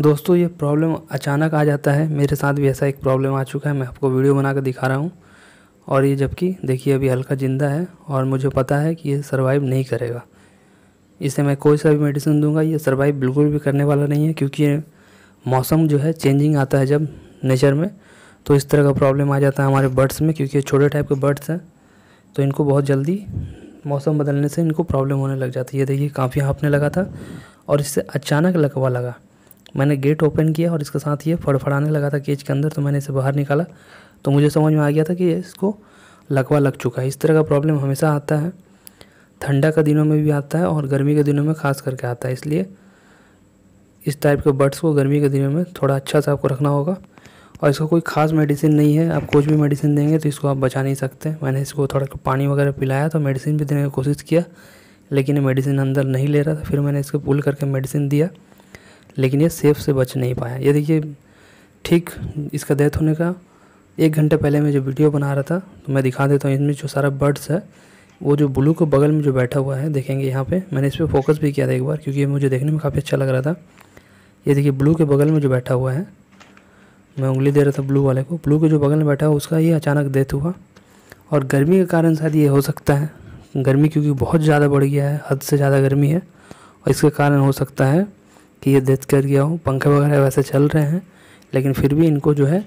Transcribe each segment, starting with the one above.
दोस्तों ये प्रॉब्लम अचानक आ जाता है मेरे साथ भी ऐसा एक प्रॉब्लम आ चुका है मैं आपको वीडियो बना कर दिखा रहा हूँ और ये जबकि देखिए अभी हल्का ज़िंदा है और मुझे पता है कि ये सर्वाइव नहीं करेगा इसे मैं कोई सा भी मेडिसिन दूंगा ये सर्वाइव बिल्कुल भी करने वाला नहीं है क्योंकि मौसम जो है चेंजिंग आता है जब नेचर में तो इस तरह का प्रॉब्लम आ जाता है हमारे बर्ड्स में क्योंकि ये छोटे टाइप के बर्ड्स हैं तो इनको बहुत जल्दी मौसम बदलने से इनको प्रॉब्लम होने लग जाती है देखिए काफ़ी हाँपने लगा था और इससे अचानक लकवा लगा मैंने गेट ओपन किया और इसके साथ ये फड़फड़ाने लगा था केज के अंदर तो मैंने इसे बाहर निकाला तो मुझे समझ में आ गया था कि इसको लकवा लग चुका है इस तरह का प्रॉब्लम हमेशा आता है ठंडा के दिनों में भी आता है और गर्मी के दिनों में खास करके आता है इसलिए इस टाइप के बर्ड्स को गर्मी के दिनों में थोड़ा अच्छा सा आपको रखना होगा और इसका कोई ख़ास मेडिसिन नहीं है आप कुछ भी मेडिसिन देंगे तो इसको आप बचा नहीं सकते मैंने इसको थोड़ा पानी वगैरह पिलाया तो मेडिसिन भी देने की कोशिश किया लेकिन ये मेडिसिन अंदर नहीं ले रहा था फिर मैंने इसको पुल करके मेडिसिन दिया लेकिन ये सेफ से बच नहीं पाया ये देखिए ठीक इसका डेथ होने का एक घंटे पहले मैं जो वीडियो बना रहा था तो मैं दिखा देता हूँ इसमें जो सारा बर्ड्स है वो जो ब्लू के बगल में जो बैठा हुआ है देखेंगे यहाँ पे मैंने इस पर फोकस भी किया था एक बार क्योंकि ये मुझे देखने में काफ़ी अच्छा लग रहा था ये देखिए ब्लू के बगल में जो बैठा हुआ है मैं उंगली दे रहा था ब्लू वाले को ब्लू के जो बगल में बैठा हुआ उसका ये अचानक डेथ हुआ और गर्मी के कारण शायद ये हो सकता है गर्मी क्योंकि बहुत ज़्यादा बढ़ गया है हद से ज़्यादा गर्मी है और इसके कारण हो सकता है कि ये डेथ कर गया हूँ पंखे वगैरह वैसे चल रहे हैं लेकिन फिर भी इनको जो है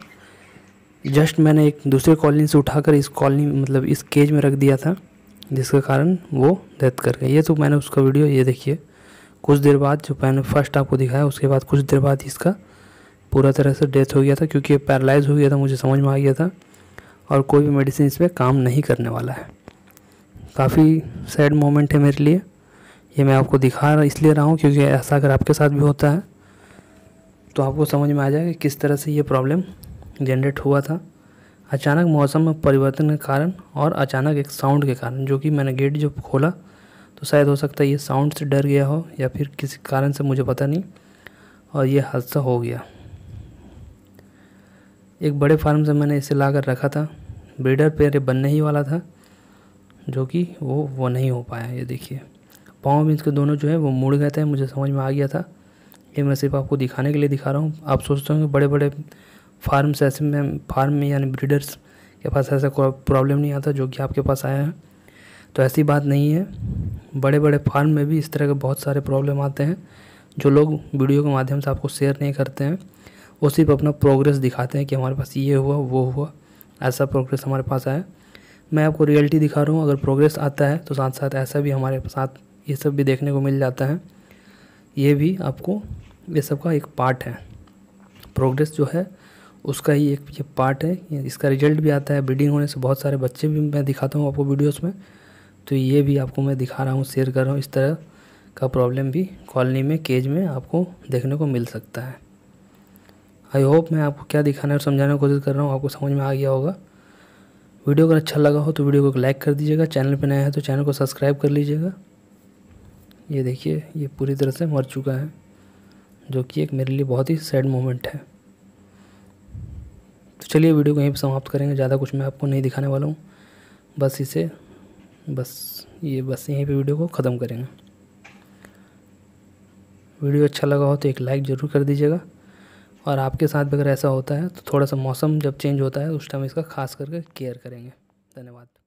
जस्ट मैंने एक दूसरे कॉलोनी से उठाकर इस कॉलोनी मतलब इस केज में रख दिया था जिसके कारण वो डेथ कर गए ये तो मैंने उसका वीडियो ये देखिए कुछ देर बाद जो मैंने फर्स्ट आपको दिखाया उसके बाद कुछ देर बाद इसका पूरा तरह से डेथ हो गया था क्योंकि ये पैरलाइज हो गया था मुझे समझ में आ गया था और कोई भी मेडिसिन इस पर काम नहीं करने वाला है काफ़ी सैड मोमेंट है मेरे लिए ये मैं आपको दिखा रहा इसलिए रहा हूँ क्योंकि ऐसा अगर आपके साथ भी होता है तो आपको समझ में आ जाएगा कि किस तरह से ये प्रॉब्लम जनरेट हुआ था अचानक मौसम में परिवर्तन के कारण और अचानक एक साउंड के कारण जो कि मैंने गेट जब खोला तो शायद हो सकता है ये साउंड से डर गया हो या फिर किसी कारण से मुझे पता नहीं और ये हादसा हो गया एक बड़े फार्म से मैंने इसे ला कर रखा था ब्रीडर पेयर बनने ही वाला था जो कि वो वो नहीं हो पाया ये देखिए पाँव भी इसके दोनों जो है वो मुड़ गए थे मुझे समझ में आ गया था ये मैं सिर्फ आपको दिखाने के लिए दिखा रहा हूँ आप सोचते होंगे बड़े बड़े फार्म्स ऐसे में फार्म में यानी ब्रीडर्स के पास ऐसा कोई प्रॉब्लम नहीं आता जो कि आपके पास आया है तो ऐसी बात नहीं है बड़े बड़े फार्म में भी इस तरह के बहुत सारे प्रॉब्लम आते हैं जो लोग वीडियो के माध्यम से आपको शेयर नहीं करते हैं वो सिर्फ अपना प्रोग्रेस दिखाते हैं कि हमारे पास ये हुआ वो हुआ ऐसा प्रोग्रेस हमारे पास आया मैं आपको रियलिटी दिखा रहा हूँ अगर प्रोग्रेस आता है तो साथ साथ ऐसा भी हमारे साथ ये सब भी देखने को मिल जाता है ये भी आपको ये सब का एक पार्ट है प्रोग्रेस जो है उसका ही एक ये पार्ट है इसका रिजल्ट भी आता है ब्रीडिंग होने से बहुत सारे बच्चे भी मैं दिखाता हूँ आपको वीडियोस में तो ये भी आपको मैं दिखा रहा हूँ शेयर कर रहा हूँ इस तरह का प्रॉब्लम भी कॉलोनी में केज में आपको देखने को मिल सकता है आई होप मैं आपको क्या दिखाने और समझाने की कोशिश कर रहा हूँ आपको समझ में आ गया होगा वीडियो अगर अच्छा लगा हो तो वीडियो को लाइक कर दीजिएगा चैनल पर नया है तो चैनल को सब्सक्राइब कर लीजिएगा ये देखिए ये पूरी तरह से मर चुका है जो कि एक मेरे लिए बहुत ही सैड मोमेंट है तो चलिए वीडियो को यहीं पर समाप्त करेंगे ज़्यादा कुछ मैं आपको नहीं दिखाने वाला हूँ बस इसे बस ये बस यहीं पे वीडियो को ख़त्म करेंगे वीडियो अच्छा लगा हो तो एक लाइक ज़रूर कर दीजिएगा और आपके साथ भी अगर ऐसा होता है तो थोड़ा सा मौसम जब चेंज होता है उस टाइम इसका खास करके केयर करेंगे धन्यवाद